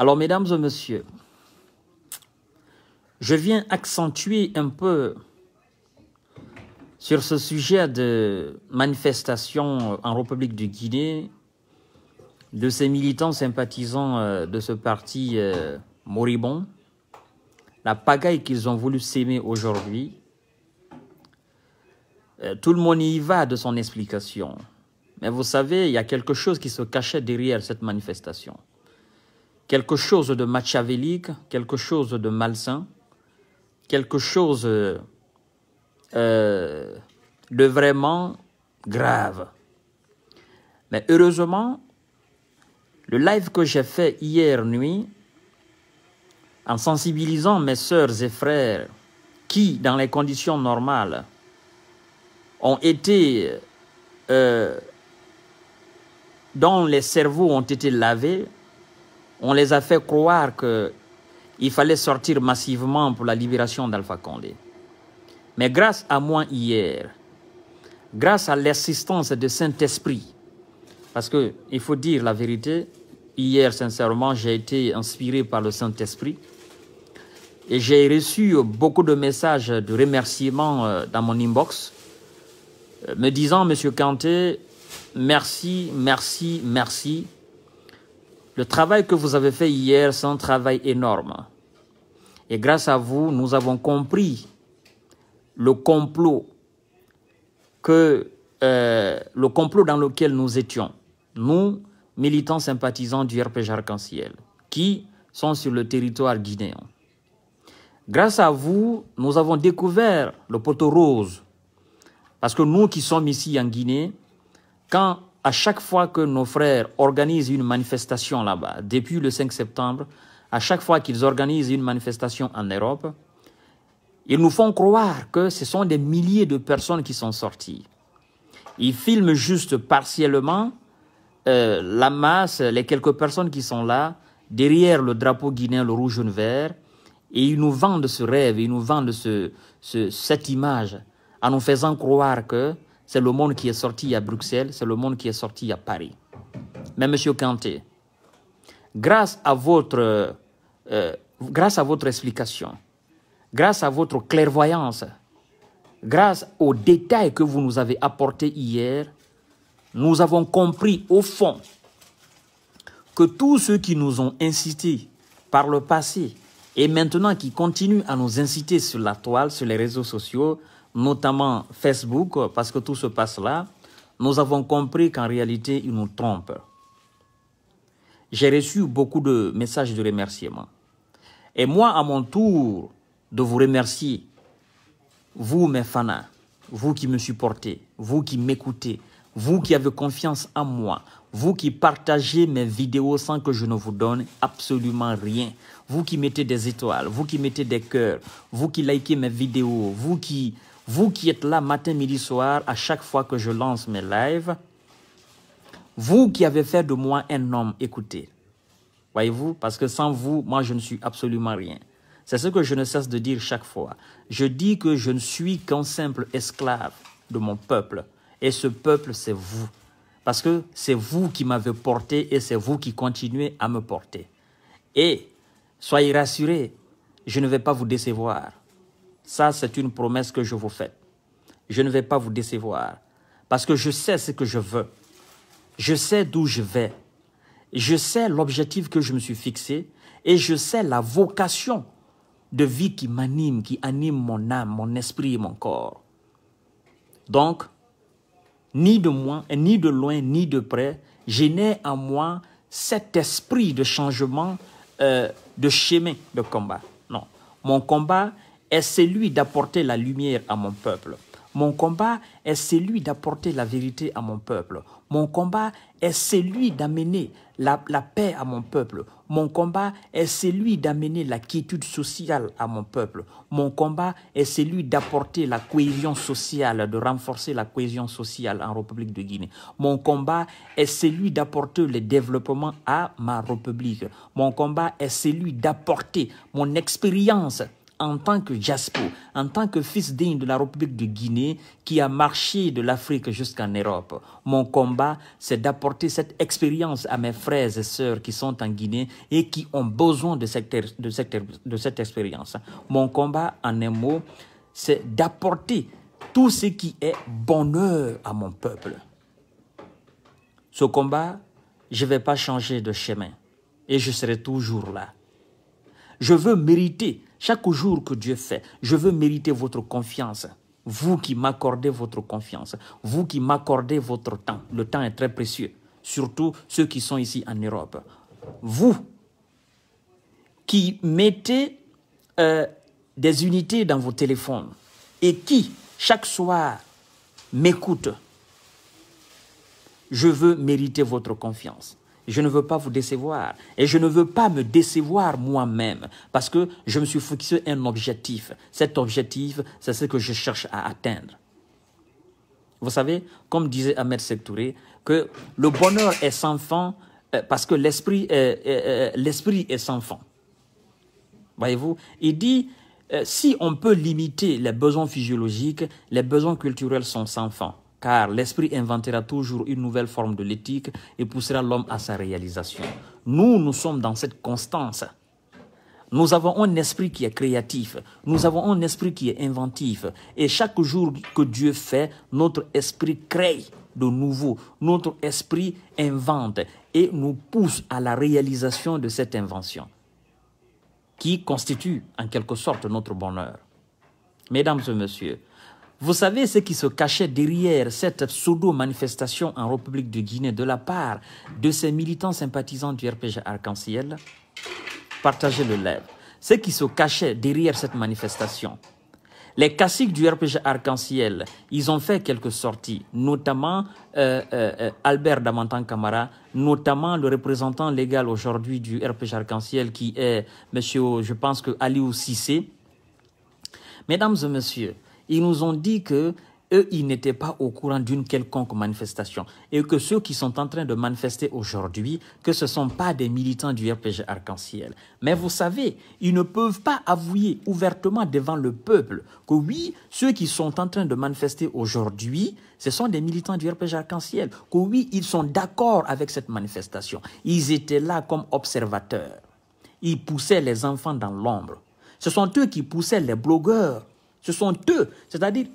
Alors, mesdames et messieurs, je viens accentuer un peu sur ce sujet de manifestation en République de Guinée de ces militants sympathisants euh, de ce parti euh, moribond, la pagaille qu'ils ont voulu s'aimer aujourd'hui. Euh, tout le monde y va de son explication. Mais vous savez, il y a quelque chose qui se cachait derrière cette manifestation quelque chose de machiavélique, quelque chose de malsain, quelque chose euh, de vraiment grave. Mais heureusement, le live que j'ai fait hier nuit, en sensibilisant mes sœurs et frères qui, dans les conditions normales, ont été, euh, dont les cerveaux ont été lavés, on les a fait croire qu'il fallait sortir massivement pour la libération d'Alpha Condé. Mais grâce à moi hier, grâce à l'assistance de Saint-Esprit, parce que il faut dire la vérité, hier sincèrement j'ai été inspiré par le Saint-Esprit et j'ai reçu beaucoup de messages de remerciements euh, dans mon inbox euh, me disant, Monsieur Kanté, merci, merci, merci le travail que vous avez fait hier, c'est un travail énorme. Et grâce à vous, nous avons compris le complot que euh, le complot dans lequel nous étions, nous, militants sympathisants du RPG Arc-en-Ciel, qui sont sur le territoire guinéen. Grâce à vous, nous avons découvert le poteau rose. Parce que nous qui sommes ici en Guinée, quand à chaque fois que nos frères organisent une manifestation là-bas, depuis le 5 septembre, à chaque fois qu'ils organisent une manifestation en Europe, ils nous font croire que ce sont des milliers de personnes qui sont sorties. Ils filment juste partiellement euh, la masse, les quelques personnes qui sont là, derrière le drapeau guinéen, le rouge, jaune, vert, et ils nous vendent ce rêve, ils nous vendent ce, cette image en nous faisant croire que c'est le monde qui est sorti à Bruxelles, c'est le monde qui est sorti à Paris. Mais Monsieur Kanté, grâce à votre, euh, grâce à votre explication, grâce à votre clairvoyance, grâce aux détails que vous nous avez apportés hier, nous avons compris au fond que tous ceux qui nous ont incités par le passé et maintenant qui continuent à nous inciter sur la toile, sur les réseaux sociaux, notamment Facebook, parce que tout se passe là, nous avons compris qu'en réalité, ils nous trompent. J'ai reçu beaucoup de messages de remerciement. Et moi, à mon tour, de vous remercier, vous, mes fans, vous qui me supportez, vous qui m'écoutez, vous qui avez confiance en moi, vous qui partagez mes vidéos sans que je ne vous donne absolument rien, vous qui mettez des étoiles, vous qui mettez des cœurs, vous qui likez mes vidéos, vous qui vous qui êtes là matin, midi, soir, à chaque fois que je lance mes lives, vous qui avez fait de moi un homme, écoutez. Voyez-vous, parce que sans vous, moi, je ne suis absolument rien. C'est ce que je ne cesse de dire chaque fois. Je dis que je ne suis qu'un simple esclave de mon peuple. Et ce peuple, c'est vous. Parce que c'est vous qui m'avez porté et c'est vous qui continuez à me porter. Et soyez rassurés, je ne vais pas vous décevoir. Ça, c'est une promesse que je vous fais. Je ne vais pas vous décevoir parce que je sais ce que je veux. Je sais d'où je vais. Je sais l'objectif que je me suis fixé et je sais la vocation de vie qui m'anime, qui anime mon âme, mon esprit et mon corps. Donc, ni de moi, ni de loin, ni de près, je n'ai en moi cet esprit de changement euh, de chemin de combat. Non, mon combat, est celui d'apporter la lumière à mon peuple. Mon combat est celui d'apporter la vérité à mon peuple. Mon combat est celui d'amener la, la, paix à mon peuple. Mon combat est celui d'amener la quiétude sociale à mon peuple. Mon combat est celui d'apporter la cohésion sociale, de renforcer la cohésion sociale en République de Guinée. Mon combat est celui d'apporter le développement à ma République. Mon combat est celui d'apporter mon expérience en tant que Jaspo, en tant que fils digne de la République de Guinée qui a marché de l'Afrique jusqu'en Europe. Mon combat, c'est d'apporter cette expérience à mes frères et sœurs qui sont en Guinée et qui ont besoin de cette, de cette, expérience. Mon combat, en un mot, c'est d'apporter tout ce qui est bonheur à mon peuple. Ce combat, je ne vais pas changer de chemin et je serai toujours là. Je veux mériter chaque jour que Dieu fait, je veux mériter votre confiance. Vous qui m'accordez votre confiance, vous qui m'accordez votre temps. Le temps est très précieux, surtout ceux qui sont ici en Europe. Vous qui mettez euh, des unités dans vos téléphones et qui, chaque soir, m'écoute, je veux mériter votre confiance je ne veux pas vous décevoir. Et je ne veux pas me décevoir moi-même parce que je me suis fixé un objectif. Cet objectif, c'est ce que je cherche à atteindre. Vous savez, comme disait Ahmed Sektouré, que le bonheur est sans fin euh, parce que l'esprit est, est, sans fin. Voyez-vous, il dit, euh, si on peut limiter les besoins physiologiques, les besoins culturels sont sans fin car l'esprit inventera toujours une nouvelle forme de l'éthique et poussera l'homme à sa réalisation. Nous, nous sommes dans cette constance. Nous avons un esprit qui est créatif, nous avons un esprit qui est inventif, et chaque jour que Dieu fait, notre esprit crée de nouveau, notre esprit invente et nous pousse à la réalisation de cette invention, qui constitue en quelque sorte notre bonheur. Mesdames et messieurs, vous savez ce qui se cachait derrière cette pseudo-manifestation en République de Guinée de la part de ces militants sympathisants du RPG Arc-en-Ciel Partagez le live. Ce qui se cachait derrière cette manifestation. Les classiques du RPG Arc-en-Ciel, ils ont fait quelques sorties, notamment euh, euh, euh, Albert Damantan Camara, notamment le représentant légal aujourd'hui du RPG Arc-en-Ciel qui est monsieur, je pense que Aliou Sissé. Mesdames et messieurs, ils nous ont dit que eux, ils n'étaient pas au courant d'une quelconque manifestation et que ceux qui sont en train de manifester aujourd'hui, que ce ne sont pas des militants du RPG Arc-en-Ciel. Mais vous savez, ils ne peuvent pas avouer ouvertement devant le peuple que oui, ceux qui sont en train de manifester aujourd'hui, ce sont des militants du RPG Arc-en-Ciel, que oui, ils sont d'accord avec cette manifestation. Ils étaient là comme observateurs. Ils poussaient les enfants dans l'ombre. Ce sont eux qui poussaient les blogueurs ce sont eux. C'est-à-dire,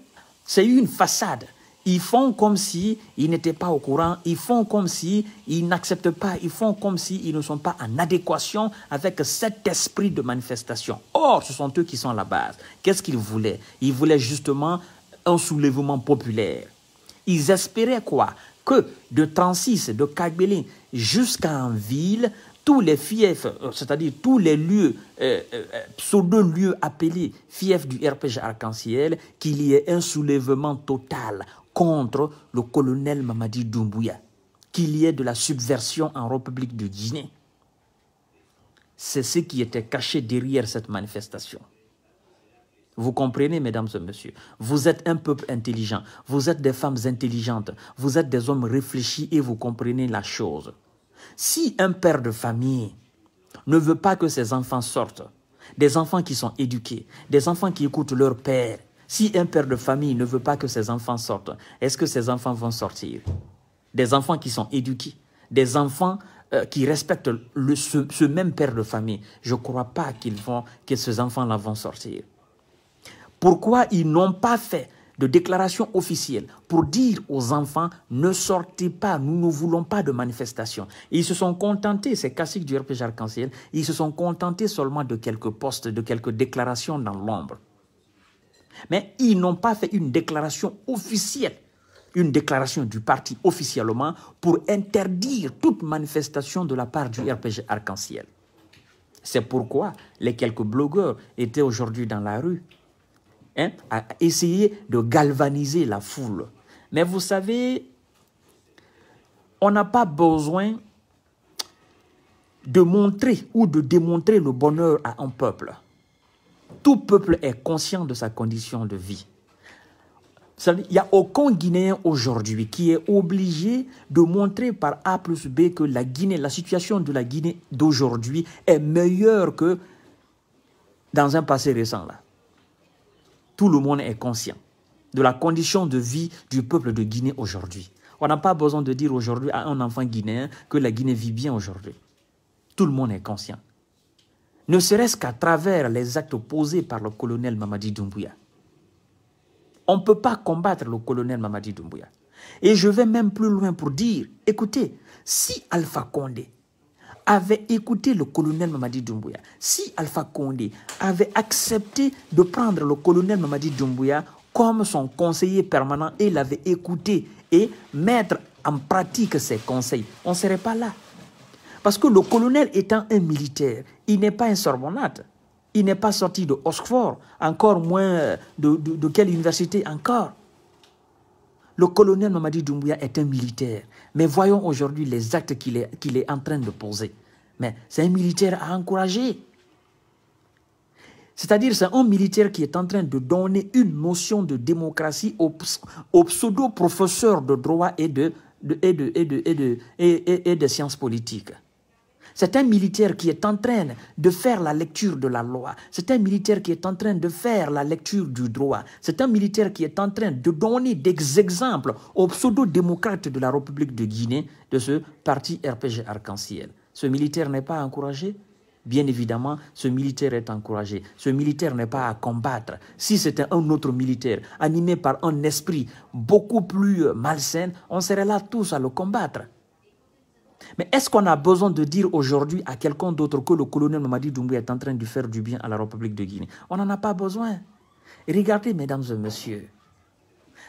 c'est une façade. Ils font comme si ils n'étaient pas au courant, ils font comme si ils n'acceptent pas, ils font comme si ils ne sont pas en adéquation avec cet esprit de manifestation. Or, ce sont eux qui sont à la base. Qu'est-ce qu'ils voulaient Ils voulaient justement un soulèvement populaire. Ils espéraient quoi Que de Transis, de Kagbelin, jusqu'à ville, tous les fiefs, euh, c'est-à-dire tous les lieux, euh, euh, pseudo-lieux appelés fiefs du RPG arc-en-ciel, qu'il y ait un soulèvement total contre le colonel Mamadi Doumbouya, qu'il y ait de la subversion en République de Guinée. C'est ce qui était caché derrière cette manifestation. Vous comprenez, mesdames et messieurs, vous êtes un peuple intelligent, vous êtes des femmes intelligentes, vous êtes des hommes réfléchis et vous comprenez la chose. Si un père de famille ne veut pas que ses enfants sortent, des enfants qui sont éduqués, des enfants qui écoutent leur père, si un père de famille ne veut pas que ses enfants sortent, est-ce que ses enfants vont sortir Des enfants qui sont éduqués, des enfants euh, qui respectent ce, même père de famille, je ne crois pas qu'ils vont, que ces enfants-là vont sortir. Pourquoi ils n'ont pas fait de déclaration officielle pour dire aux enfants ne sortez pas, nous ne voulons pas de manifestation. ils se sont contentés, ces classique du RPG arc-en-ciel, ils se sont contentés seulement de quelques postes, de quelques déclarations dans l'ombre. Mais ils n'ont pas fait une déclaration officielle, une déclaration du parti officiellement pour interdire toute manifestation de la part du RPG arc-en-ciel. C'est pourquoi les quelques blogueurs étaient aujourd'hui dans la rue Hein, à essayer de galvaniser la foule. Mais vous savez, on n'a pas besoin de montrer ou de démontrer le bonheur à un peuple. Tout peuple est conscient de sa condition de vie. Il n'y a aucun Guinéen aujourd'hui qui est obligé de montrer par A plus B que la Guinée, la situation de la Guinée d'aujourd'hui est meilleure que dans un passé récent. Là tout le monde est conscient de la condition de vie du peuple de Guinée aujourd'hui. On n'a pas besoin de dire aujourd'hui à un enfant guinéen que la Guinée vit bien aujourd'hui. Tout le monde est conscient. Ne serait-ce qu'à travers les actes posés par le colonel Mamadi Doumbouya. On ne peut pas combattre le colonel Mamadi Doumbouya. Et je vais même plus loin pour dire, écoutez, si Alpha Condé avait écouté le colonel Mamadi Doumbouya, si Alpha Condé avait accepté de prendre le colonel Mamadi Doumbouya comme son conseiller permanent et l'avait écouté et mettre en pratique ses conseils, on ne serait pas là. Parce que le colonel étant un militaire, il n'est pas un sorbonnate. Il n'est pas sorti de Oxford, encore moins de, de quelle université encore. Le colonel Mamadi Doumbouya est un militaire, mais voyons aujourd'hui les actes qu'il est, en train de poser. Mais c'est un militaire à encourager. C'est-à-dire, c'est un militaire qui est en train de donner une notion de démocratie aux, pseudo-professeurs de droit et de sciences politiques. C'est un militaire qui est en train de faire la lecture de la loi. C'est un militaire qui est en train de faire la lecture du droit. C'est un militaire qui est en train de donner des exemples aux pseudo-démocrates de la République de Guinée de ce parti RPG arc-en-ciel. Ce militaire n'est pas encouragé Bien évidemment, ce militaire est encouragé. Ce militaire n'est pas à combattre. Si c'était un autre militaire animé par un esprit beaucoup plus malsain, on serait là tous à le combattre. Mais est-ce qu'on a besoin de dire aujourd'hui à quelqu'un d'autre que le colonel Mamadi Doumbouya est en train de faire du bien à la République de Guinée On n'en a pas besoin. Regardez, mesdames et messieurs,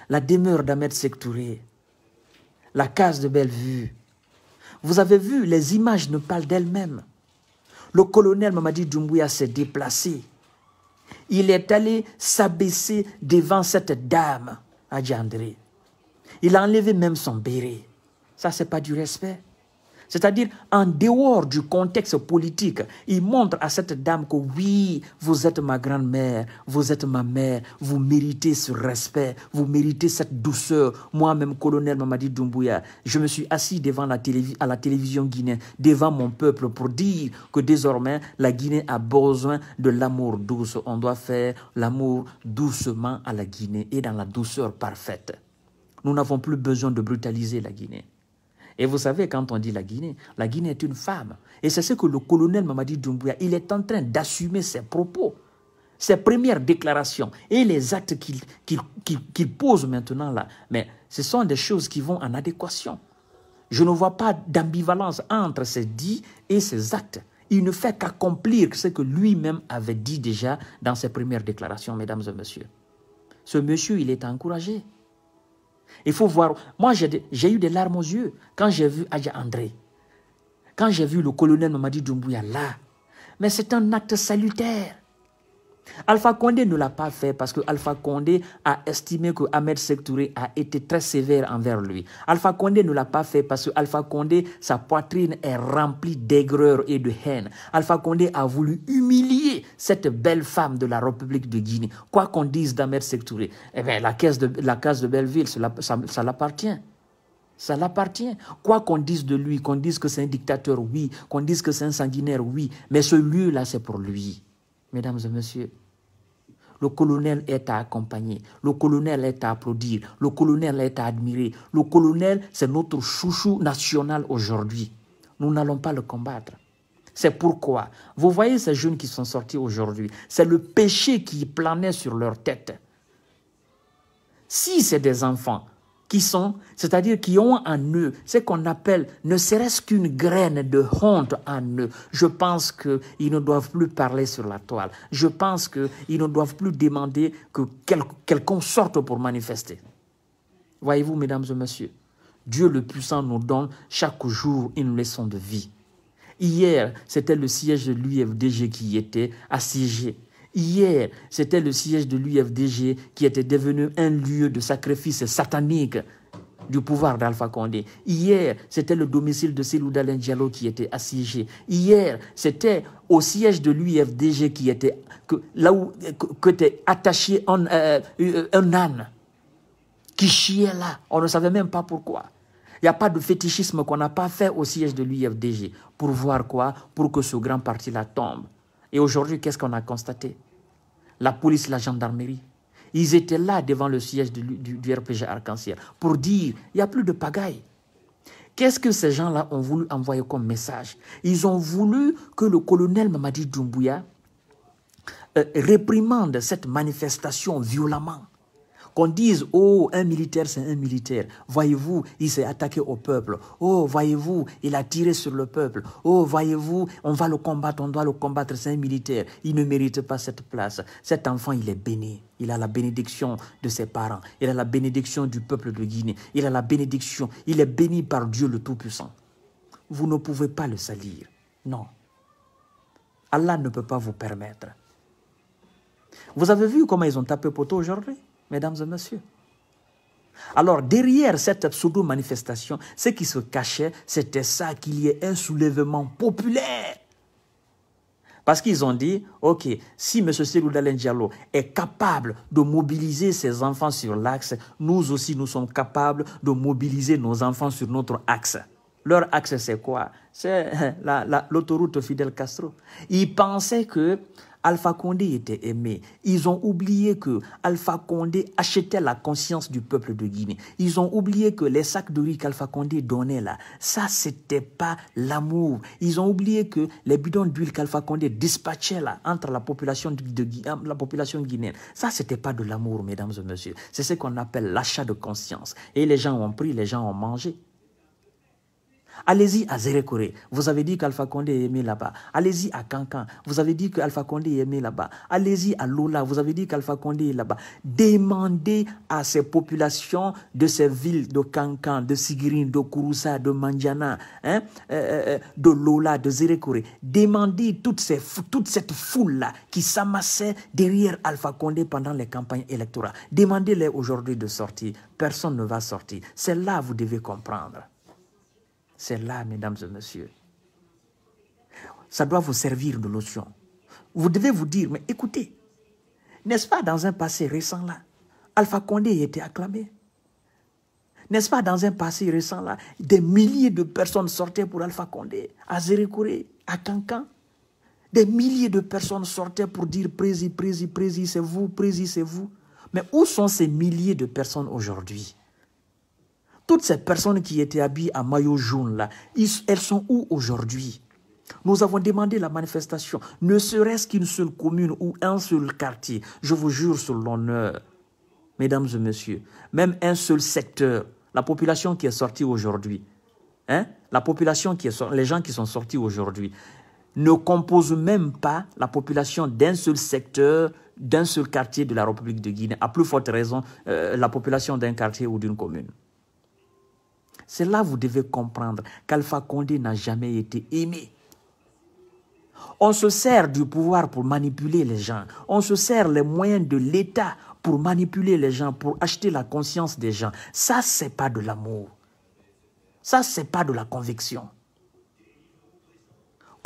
la demeure d'Ahmed Sektouré, la case de Bellevue. Vous avez vu, les images ne parlent d'elles-mêmes. Le colonel Mamadi Doumbouya s'est déplacé. Il est allé s'abaisser devant cette dame, Adjandré. Il a enlevé même son béret. Ça, c'est pas du respect c'est-à-dire en dehors du contexte politique, il montre à cette dame que oui, vous êtes ma grand-mère, vous êtes ma mère, vous méritez ce respect, vous méritez cette douceur. Moi-même, colonel Mamadi Doumbouya, je me suis assis devant la à la télévision guinéenne, devant mon peuple, pour dire que désormais, la Guinée a besoin de l'amour douce. On doit faire l'amour doucement à la Guinée et dans la douceur parfaite. Nous n'avons plus besoin de brutaliser la Guinée. Et vous savez, quand on dit la Guinée, la Guinée est une femme. Et c'est ce que le colonel Mamadi Doumbouya, il est en train d'assumer ses propos, ses premières déclarations et les actes qu'il pose maintenant là. Mais ce sont des choses qui vont en adéquation. Je ne vois pas d'ambivalence entre ses dits et ses actes. Il ne fait qu'accomplir ce que lui-même avait dit déjà dans ses premières déclarations, mesdames et messieurs. Ce monsieur, il est encouragé. Il faut voir. Moi, j'ai eu des larmes aux yeux quand j'ai vu Adja André. Quand j'ai vu le colonel Mamadi Doumbouya là. Mais c'est un acte salutaire. Alpha Condé ne l'a pas fait parce que Alpha Condé a estimé que Ahmed Sektouré a été très sévère envers lui. Alpha Condé ne l'a pas fait parce que Alpha Condé, sa poitrine est remplie d'aigreur et de haine. Alpha Condé a voulu humilier cette belle femme de la République de Guinée, quoi qu'on dise d'Amer Sektouré, eh bien, la, de, la case de Belleville, ça, ça l'appartient. Ça l'appartient. Quoi qu'on dise de lui, qu'on dise que c'est un dictateur, oui, qu'on dise que c'est un sanguinaire, oui, mais ce lieu-là, c'est pour lui. Mesdames et messieurs, le colonel est à accompagner, le colonel est à applaudir, le colonel est à admirer. Le colonel, c'est notre chouchou national aujourd'hui. Nous n'allons pas le combattre. C'est pourquoi, vous voyez ces jeunes qui sont sortis aujourd'hui, c'est le péché qui planait sur leur tête. Si c'est des enfants qui sont, c'est-à-dire qui ont en eux ce qu'on appelle ne serait-ce qu'une graine de honte en eux, je pense qu'ils ne doivent plus parler sur la toile. Je pense qu'ils ne doivent plus demander que quelqu'un sorte pour manifester. Voyez-vous, mesdames et messieurs, Dieu le Puissant nous donne chaque jour une leçon de vie. Hier, c'était le siège de l'UFDG qui était assiégé. Hier, c'était le siège de l'UFDG qui était devenu un lieu de sacrifice satanique du pouvoir d'Alpha Condé. Hier, c'était le domicile de Selou Diallo qui était assiégé. Hier, c'était au siège de l'UFDG qui était là où attaché euh, euh, un âne qui chiait là. On ne savait même pas pourquoi. Il n'y a pas de fétichisme qu'on n'a pas fait au siège de l'UFDG. Pour voir quoi Pour que ce grand parti-là tombe. Et aujourd'hui, qu'est-ce qu'on a constaté La police, la gendarmerie, ils étaient là devant le siège du, RPG Arc-en-Ciel pour dire il n'y a plus de pagaille. Qu'est-ce que ces gens-là ont voulu envoyer comme message Ils ont voulu que le colonel Mamadi Doumbouya euh, réprimande cette manifestation violemment. Qu'on dise, oh, un militaire, c'est un militaire. Voyez-vous, il s'est attaqué au peuple. Oh, voyez-vous, il a tiré sur le peuple. Oh, voyez-vous, on va le combattre, on doit le combattre, c'est un militaire. Il ne mérite pas cette place. Cet enfant, il est béni. Il a la bénédiction de ses parents. Il a la bénédiction du peuple de Guinée. Il a la bénédiction. Il est béni par Dieu le Tout-Puissant. Vous ne pouvez pas le salir. Non. Allah ne peut pas vous permettre. Vous avez vu comment ils ont tapé poteau aujourd'hui mesdames et messieurs. Alors derrière cette pseudo-manifestation, ce qui se cachait, c'était ça qu'il y ait un soulèvement populaire. Parce qu'ils ont dit, OK, si M. Cyril Diallo est capable de mobiliser ses enfants sur l'axe, nous aussi, nous sommes capables de mobiliser nos enfants sur notre axe. Leur axe, c'est quoi C'est l'autoroute Fidel Castro. Ils pensaient que Alpha Condé était aimé. Ils ont oublié que Alpha Condé achetait la conscience du peuple de Guinée. Ils ont oublié que les sacs de riz qu'Alpha Condé donnait là, ça c'était pas l'amour. Ils ont oublié que les bidons d'huile qu'Alpha Condé dispatchait là entre la population euh, la population guinéenne, ça c'était pas de l'amour, mesdames et messieurs. C'est ce qu'on appelle l'achat de conscience. Et les gens ont pris, les gens ont mangé. Allez-y à Zérekoré. Vous avez dit qu'Alpha Condé est aimé là-bas. Allez-y à Cancan. Vous avez dit qu'Alpha Condé est aimé là-bas. Allez-y à Lola. Vous avez dit qu'Alpha Condé est là-bas. Demandez à ces populations de ces villes de Cancan, de Sigirine, de Kouroussa, de Mandjana, hein, euh, euh, euh, de Lola, de Zérekoré. Demandez toutes toute cette foule-là qui s'amassait derrière Alpha Condé pendant les campagnes électorales. Demandez-les aujourd'hui de sortir. Personne ne va sortir. C'est là que vous devez comprendre. C'est là, mesdames et messieurs. Ça doit vous servir de lotion. Vous devez vous dire, mais écoutez, n'est-ce pas dans un passé récent là, Alpha Condé était acclamé. N'est-ce pas dans un passé récent là, des milliers de personnes sortaient pour Alpha Condé, à Zéricouré, à Cancan. Des milliers de personnes sortaient pour dire Prési, Prési, Prési, c'est vous, Prési, c'est vous. Mais où sont ces milliers de personnes aujourd'hui toutes ces personnes qui étaient habillées en maillot jaune, là, elles sont où aujourd'hui nous avons demandé la manifestation, ne serait-ce qu'une seule commune ou un seul quartier. Je vous jure sur l'honneur, mesdames et messieurs, même un seul secteur, la population qui est sortie aujourd'hui, hein, la population qui est les gens qui sont sortis aujourd'hui, ne composent même pas la population d'un seul secteur, d'un seul quartier de la République de Guinée, à plus forte raison euh, la population d'un quartier ou d'une commune. C'est là que vous devez comprendre qu'Alpha Condé n'a jamais été aimé. On se sert du pouvoir pour manipuler les gens. On se sert les moyens de l'État pour manipuler les gens, pour acheter la conscience des gens. Ça, n'est pas de l'amour. Ça, n'est pas de la conviction.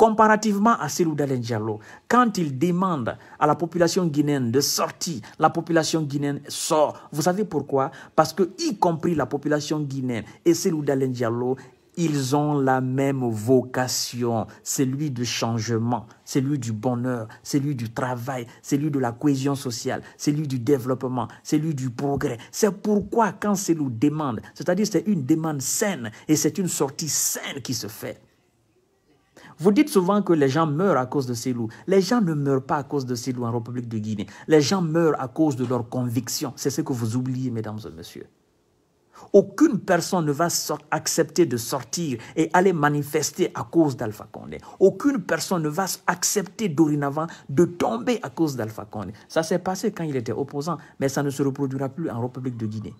Comparativement à Selou Dalen Diallo, quand il demande à la population guinéenne de sortir, la population guinéenne sort. Vous savez pourquoi Parce que, y compris la population guinéenne et Selou Dalen Diallo, ils ont la même vocation, celui du changement, celui du bonheur, celui du travail, celui de la cohésion sociale, celui du développement, celui du progrès. C'est pourquoi quand c'est demande, c'est-à-dire c'est une demande saine et c'est une sortie saine qui se fait. Vous dites souvent que les gens meurent à cause de ces loups. Les gens ne meurent pas à cause de ces loups en République de Guinée. Les gens meurent à cause de leurs convictions. C'est ce que vous oubliez, mesdames et messieurs. Aucune personne ne va accepter de sortir et aller manifester à cause d'Alpha Condé. Aucune personne ne va accepter dorénavant de tomber à cause d'Alpha Condé. Ça s'est passé quand il était opposant, mais ça ne se reproduira plus en République de Guinée.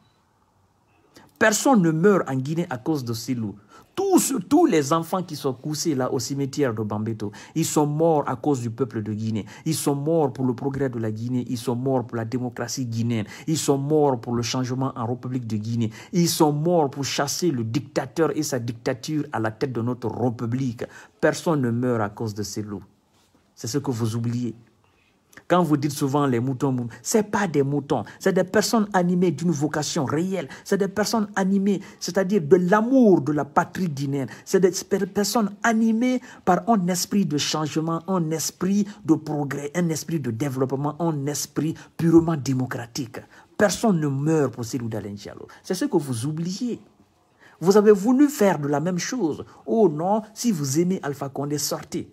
Personne ne meurt en Guinée à cause de ces loups. Tous, les enfants qui sont coussés là au cimetière de Bambeto, ils sont morts à cause du peuple de Guinée. Ils sont morts pour le progrès de la Guinée. Ils sont morts pour la démocratie guinéenne. Ils sont morts pour le changement en République de Guinée. Ils sont morts pour chasser le dictateur et sa dictature à la tête de notre République. Personne ne meurt à cause de ces loups. C'est ce que vous oubliez. Quand vous dites souvent les moutons, ce n'est pas des moutons, c'est des personnes animées d'une vocation réelle, c'est des personnes animées, c'est-à-dire de l'amour de la patrie guinéenne, c'est des personnes animées par un esprit de changement, un esprit de progrès, un esprit de développement, un esprit purement démocratique. Personne ne meurt pour Cyril C'est ce que vous oubliez. Vous avez voulu faire de la même chose. Oh non, si vous aimez Alpha Condé, sortez.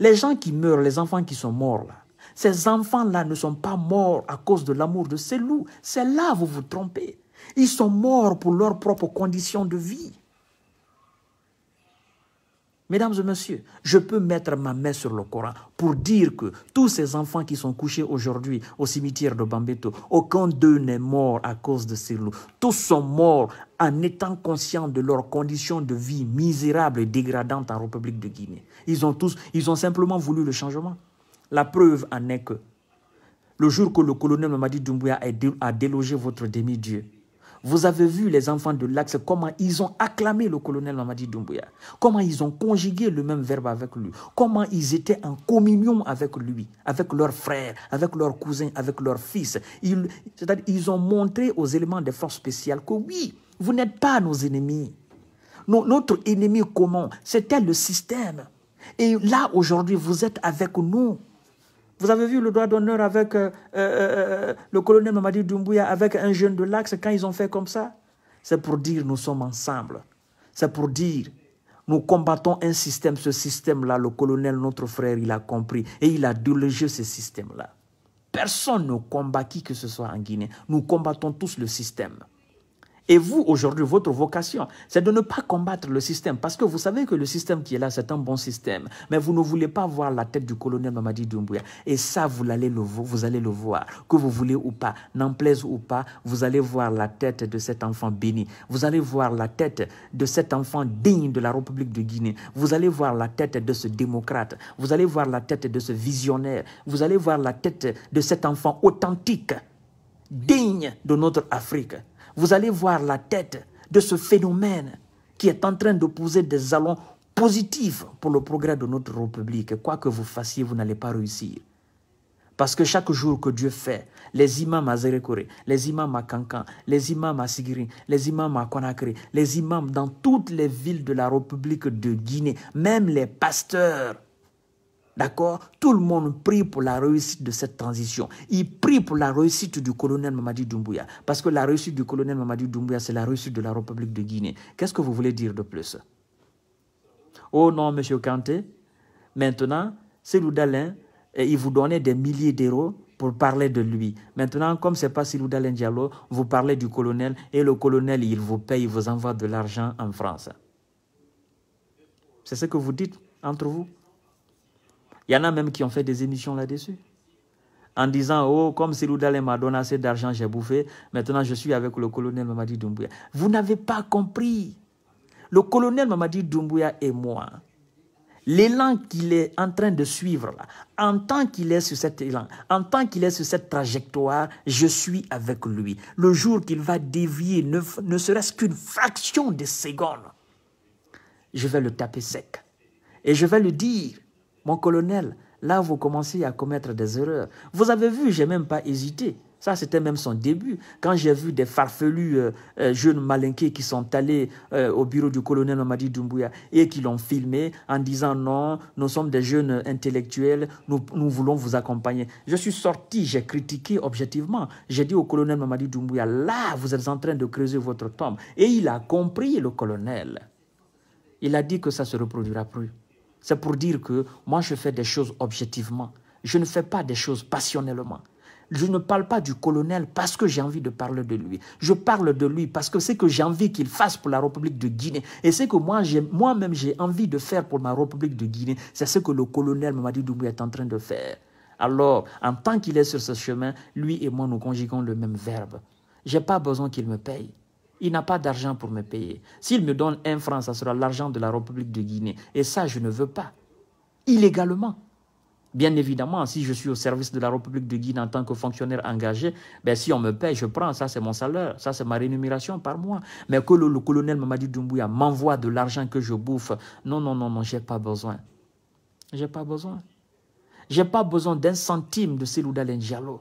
Les gens qui meurent, les enfants qui sont morts là, ces enfants-là ne sont pas morts à cause de l'amour de ces loups. C'est là vous vous trompez. Ils sont morts pour leurs propres conditions de vie. Mesdames et messieurs, je peux mettre ma main sur le Coran pour dire que tous ces enfants qui sont couchés aujourd'hui au cimetière de Bambeto, aucun d'eux n'est mort à cause de ces loups. Tous sont morts en étant conscients de leurs conditions de vie misérables et dégradantes en République de Guinée. Ils ont tous, ils ont simplement voulu le changement. La preuve en est que le jour que le colonel Mamadi Doumbouya a délogé votre demi-dieu, vous avez vu les enfants de l'Axe, comment ils ont acclamé le colonel Mamadi Doumbouya, comment ils ont conjugué le même verbe avec lui, comment ils étaient en communion avec lui, avec leurs frères, avec leurs cousins, avec leurs fils. Ils, c'est-à-dire, ils ont montré aux éléments des forces spéciales que oui, vous n'êtes pas nos ennemis. notre ennemi commun, c'était le système. Et là, aujourd'hui, vous êtes avec nous. Vous avez vu le droit d'honneur avec euh, euh, euh, le colonel Mamadi Doumbouya, avec un jeune de l'Axe, quand ils ont fait comme ça C'est pour dire nous sommes ensemble. C'est pour dire nous combattons un système. Ce système-là, le colonel, notre frère, il a compris et il a délogé ce système-là. Personne ne combat qui que ce soit en Guinée. Nous combattons tous le système. Et vous, aujourd'hui, votre vocation, c'est de ne pas combattre le système, parce que vous savez que le système qui est là, c'est un bon système, mais vous ne voulez pas voir la tête du colonel Mamadi Doumbouya. Et ça, vous allez le, vous allez le voir, que vous voulez ou pas, n'en plaise ou pas, vous allez voir la tête de cet enfant béni. Vous allez voir la tête de cet enfant digne de la République de Guinée. Vous allez voir la tête de ce démocrate. Vous allez voir la tête de ce visionnaire. Vous allez voir la tête de cet enfant authentique, digne de notre Afrique vous allez voir la tête de ce phénomène qui est en train de poser des allons positifs pour le progrès de notre République. Quoi que vous fassiez, vous n'allez pas réussir. Parce que chaque jour que Dieu fait, les imams à les imams à Kankan, les imams à Sigiri, les imams à Conakry, les imams dans toutes les villes de la République de Guinée, même les pasteurs D'accord Tout le monde prie pour la réussite de cette transition. Il prie pour la réussite du colonel Mamadi Doumbouya. Parce que la réussite du colonel Mamadi Doumbouya, c'est la réussite de la République de Guinée. Qu'est-ce que vous voulez dire de plus Oh non, monsieur Kanté, maintenant, c'est et il vous donnait des milliers d'euros pour parler de lui. Maintenant, comme c'est pas Silou Dalin Diallo, vous parlez du colonel et le colonel, il vous paye, il vous envoie de l'argent en France. C'est ce que vous dites entre vous il y en a même qui ont fait des émissions là-dessus. En disant, oh, comme Siloudalem m'a donné assez d'argent, j'ai bouffé. Maintenant, je suis avec le colonel Mamadi Doumbouya. Vous n'avez pas compris. Le colonel Mamadi Doumbouya et moi, l'élan qu'il est en train de suivre, là, en tant qu'il est sur cet élan, en tant qu'il est sur cette trajectoire, je suis avec lui. Le jour qu'il va dévier, ne, ne serait-ce qu'une fraction de seconde, je vais le taper sec. Et je vais le dire, mon colonel, là vous commencez à commettre des erreurs. Vous avez vu, j'ai même pas hésité. Ça, c'était même son début. Quand j'ai vu des farfelus euh, euh, jeunes malinqués qui sont allés euh, au bureau du colonel Mamadi Doumbouya et qui l'ont filmé en disant non, nous sommes des jeunes intellectuels, nous, voulons vous accompagner. Je suis sorti, j'ai critiqué objectivement. J'ai dit au colonel Mamadi Doumbouya, là, vous êtes en train de creuser votre tombe. Et il a compris, le colonel. Il a dit que ça se reproduira plus. C'est pour dire que moi, je fais des choses objectivement. Je ne fais pas des choses passionnellement. Je ne parle pas du colonel parce que j'ai envie de parler de lui. Je parle de lui parce que c'est ce que j'ai envie qu'il fasse pour la République de Guinée. Et c'est que moi, moi-même, j'ai envie de faire pour ma République de Guinée. C'est ce que le colonel Mamadi Doumbou est en train de faire. Alors, en tant qu'il est sur ce chemin, lui et moi, nous conjuguons le même verbe. Je n'ai pas besoin qu'il me paye il n'a pas d'argent pour me payer. S'il me donne un franc, ça sera l'argent de la République de Guinée. Et ça, je ne veux pas. Illégalement. Bien évidemment, si je suis au service de la République de Guinée en tant que fonctionnaire engagé, ben, si on me paye, je prends, ça c'est mon salaire, ça c'est ma rémunération par mois. Mais que le, colonel Mamadi Doumbouya m'envoie de l'argent que je bouffe, non, non, non, non, j'ai pas besoin. J'ai pas besoin. J'ai pas besoin d'un centime de en Diallo.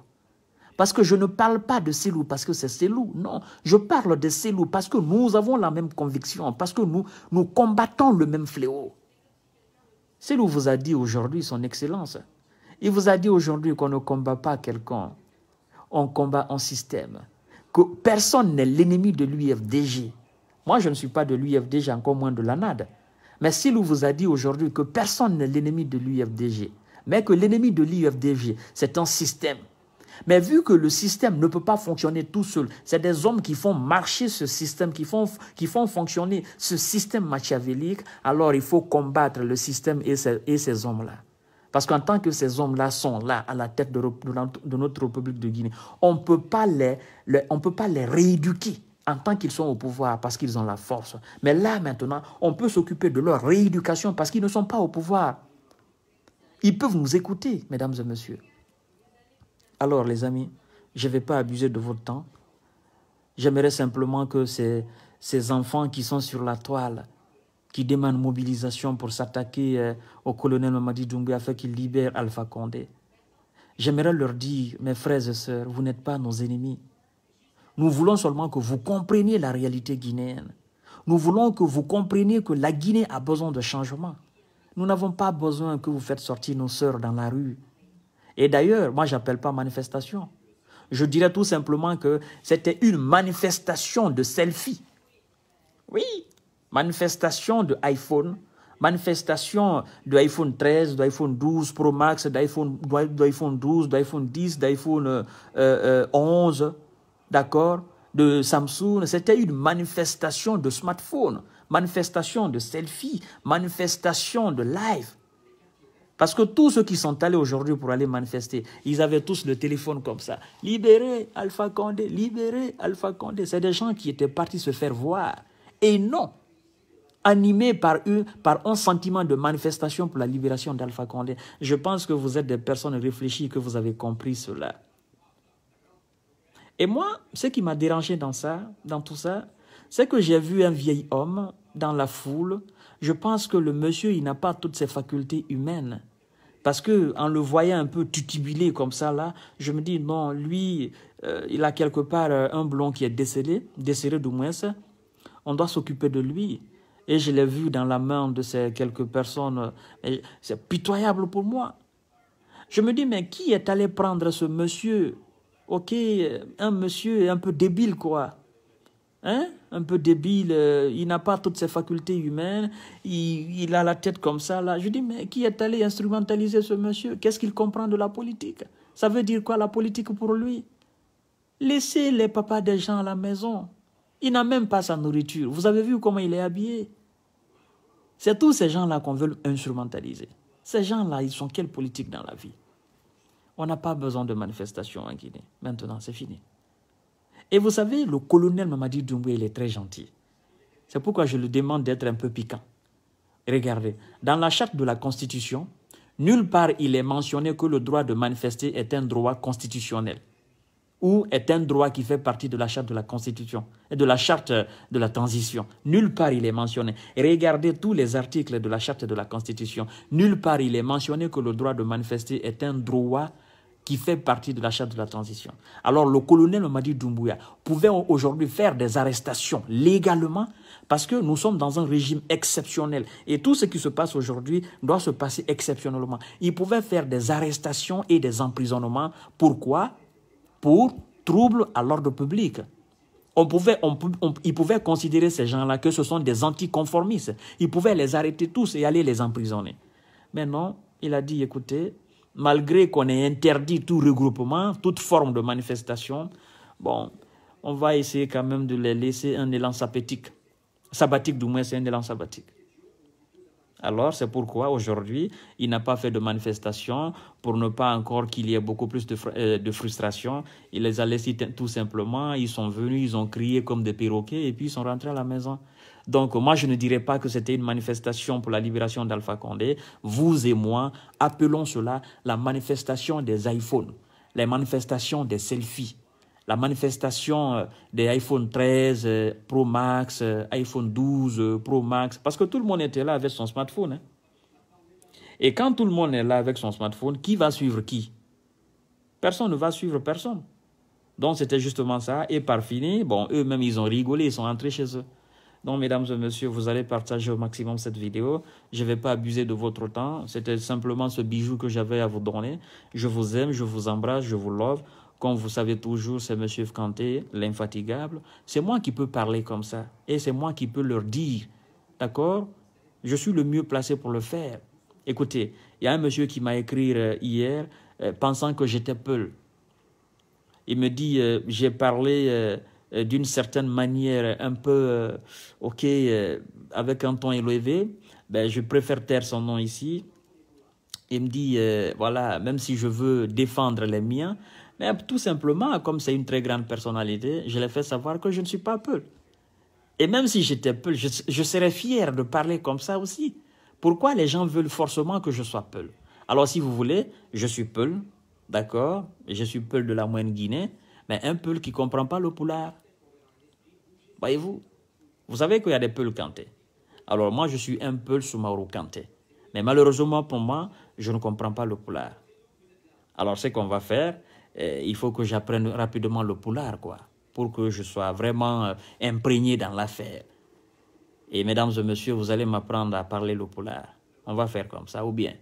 Parce que je ne parle pas de ces loups parce que c'est ces loups. Non, je parle de ces loups parce que nous avons la même conviction, parce que nous, nous combattons le même fléau. Selou vous a dit aujourd'hui son excellence. Il vous a dit aujourd'hui qu'on ne combat pas quelqu'un, on combat un système. Que personne n'est l'ennemi de l'UFDG. Moi, je ne suis pas de l'UFDG, encore moins de la NAD. Mais Silou vous a dit aujourd'hui que personne n'est l'ennemi de l'UFDG, mais que l'ennemi de l'UFDG, c'est un système mais vu que le système ne peut pas fonctionner tout seul, c'est des hommes qui font marcher ce système, qui font, fonctionner ce système machiavélique, alors il faut combattre le système et ces, hommes-là. Parce qu'en tant que ces hommes-là sont là, à la tête de, notre République de Guinée, on ne peut pas les, peut pas les rééduquer en tant qu'ils sont au pouvoir parce qu'ils ont la force. Mais là, maintenant, on peut s'occuper de leur rééducation parce qu'ils ne sont pas au pouvoir. Ils peuvent nous écouter, mesdames et messieurs. Alors, les amis, je ne vais pas abuser de votre temps. J'aimerais simplement que ces, ces enfants qui sont sur la toile, qui demandent mobilisation pour s'attaquer euh, au colonel Mamadi Doumbé afin qu'il libère Alpha Condé, j'aimerais leur dire, mes frères et sœurs, vous n'êtes pas nos ennemis. Nous voulons seulement que vous compreniez la réalité guinéenne. Nous voulons que vous compreniez que la Guinée a besoin de changement. Nous n'avons pas besoin que vous faites sortir nos sœurs dans la rue. Et d'ailleurs, moi, j'appelle pas manifestation. Je dirais tout simplement que c'était une manifestation de selfie. Oui, manifestation de iPhone, manifestation de iPhone 13, d'iPhone 12 Pro Max, d'iPhone 12, d'iPhone 10, d'iPhone 11, d'accord, de Samsung. C'était une manifestation de smartphone, manifestation de selfie, manifestation de live. Parce que tous ceux qui sont allés aujourd'hui pour aller manifester, ils avaient tous le téléphone comme ça. Libérez Alpha Condé, libérez Alpha Condé. C'est des gens qui étaient partis se faire voir. Et non, animés par, eux, par un sentiment de manifestation pour la libération d'Alpha Condé. Je pense que vous êtes des personnes réfléchies, que vous avez compris cela. Et moi, ce qui m'a dérangé dans ça, dans tout ça, c'est que j'ai vu un vieil homme dans la foule. Je pense que le monsieur, il n'a pas toutes ses facultés humaines. Parce que en le voyant un peu tutibilé comme ça là, je me dis non, lui, euh, il a quelque part euh, un blond qui est desserré, desserré du moins. On doit s'occuper de lui. Et je l'ai vu dans la main de ces quelques personnes. Euh, c'est pitoyable pour moi. Je me dis, mais qui est allé prendre ce monsieur Ok, un monsieur un peu débile, quoi. Hein? un peu débile, euh, il n'a pas toutes ses facultés humaines, il, a la tête comme ça. Là. Je dis, mais qui est allé instrumentaliser ce monsieur Qu'est-ce qu'il comprend de la politique Ça veut dire quoi la politique pour lui Laissez les papas des gens à la maison. Il n'a même pas sa nourriture. Vous avez vu comment il est habillé C'est tous ces gens-là qu'on veut instrumentaliser. Ces gens-là, ils sont quelle politique dans la vie On n'a pas besoin de manifestations en Guinée. Maintenant, c'est fini. Et vous savez, le colonel Mamadi Doumboué, il est très gentil. C'est pourquoi je lui demande d'être un peu piquant. Regardez, dans la charte de la Constitution, nulle part il est mentionné que le droit de manifester est un droit constitutionnel ou est un droit qui fait partie de la charte de la Constitution et de la charte de la transition. Nulle part il est mentionné. Regardez tous les articles de la charte de la Constitution. Nulle part il est mentionné que le droit de manifester est un droit qui fait partie de la charte de la transition. Alors le colonel Mamadi Doumbouya pouvait aujourd'hui faire des arrestations légalement parce que nous sommes dans un régime exceptionnel et tout ce qui se passe aujourd'hui doit se passer exceptionnellement. Il pouvait faire des arrestations et des emprisonnements. Pourquoi Pour trouble à l'ordre public. On pouvait, on, on, pouvait considérer ces gens-là que ce sont des anticonformistes. Il pouvait les arrêter tous et aller les emprisonner. Mais non, il a dit, écoutez, malgré qu'on ait interdit tout regroupement, toute forme de manifestation, bon, on va essayer quand même de les laisser un élan sabbatique. Sabbatique, du moins, c'est un élan sabbatique. Alors, c'est pourquoi aujourd'hui, il n'a pas fait de manifestation pour ne pas encore qu'il y ait beaucoup plus de, euh, de, frustration. Il les a laissés tout simplement. Ils sont venus, ils ont crié comme des perroquets et puis ils sont rentrés à la maison. Donc moi, je ne dirais pas que c'était une manifestation pour la libération d'Alpha Condé. Vous et moi, appelons cela la manifestation des iPhones, la manifestation des selfies, la manifestation euh, des iPhone 13, euh, Pro Max, euh, iPhone 12, Pro Max, parce que tout le monde était là avec son smartphone. Hein. Et quand tout le monde est là avec son smartphone, qui va suivre qui Personne ne va suivre personne. Donc c'était justement ça. Et par fini, bon, eux-mêmes, ils ont rigolé, ils sont entrés chez eux. Donc, mesdames et messieurs, vous allez partager au maximum cette vidéo. Je ne vais pas abuser de votre temps. C'était simplement ce bijou que j'avais à vous donner. Je vous aime, je vous embrasse, je vous love. Comme vous savez toujours, c'est Monsieur Kanté, l'infatigable. C'est moi qui peux parler comme ça. Et c'est moi qui peux leur dire. D'accord Je suis le mieux placé pour le faire. Écoutez, il y a un monsieur qui m'a écrit euh, hier euh, pensant que j'étais peu. Il me dit, euh, j'ai parlé... Euh, d'une certaine manière un peu, euh, ok, euh, avec un ton élevé, ben, je préfère taire son nom ici. Il me dit, voilà, même si je veux défendre les miens, mais tout simplement, comme c'est une très grande personnalité, je l'ai fait savoir que je ne suis pas Peul. Et même si j'étais Peul, je, serais fier de parler comme ça aussi. Pourquoi les gens veulent forcément que je sois Peul Alors, si vous voulez, je suis Peul, d'accord Je suis Peul de la Moyenne Guinée, mais un Peul qui ne comprend pas le poulard, Voyez-vous Vous savez qu'il y a des peuls kanté. Alors moi, je suis un peul soumaro kanté. Mais malheureusement, pour moi, je ne comprends pas le poulard. Alors, ce qu'on va faire, eh, il faut que j'apprenne rapidement le poulard, quoi, pour que je sois vraiment euh, imprégné dans l'affaire. Et mesdames et messieurs, vous allez m'apprendre à parler le poulard. On va faire comme ça, ou bien.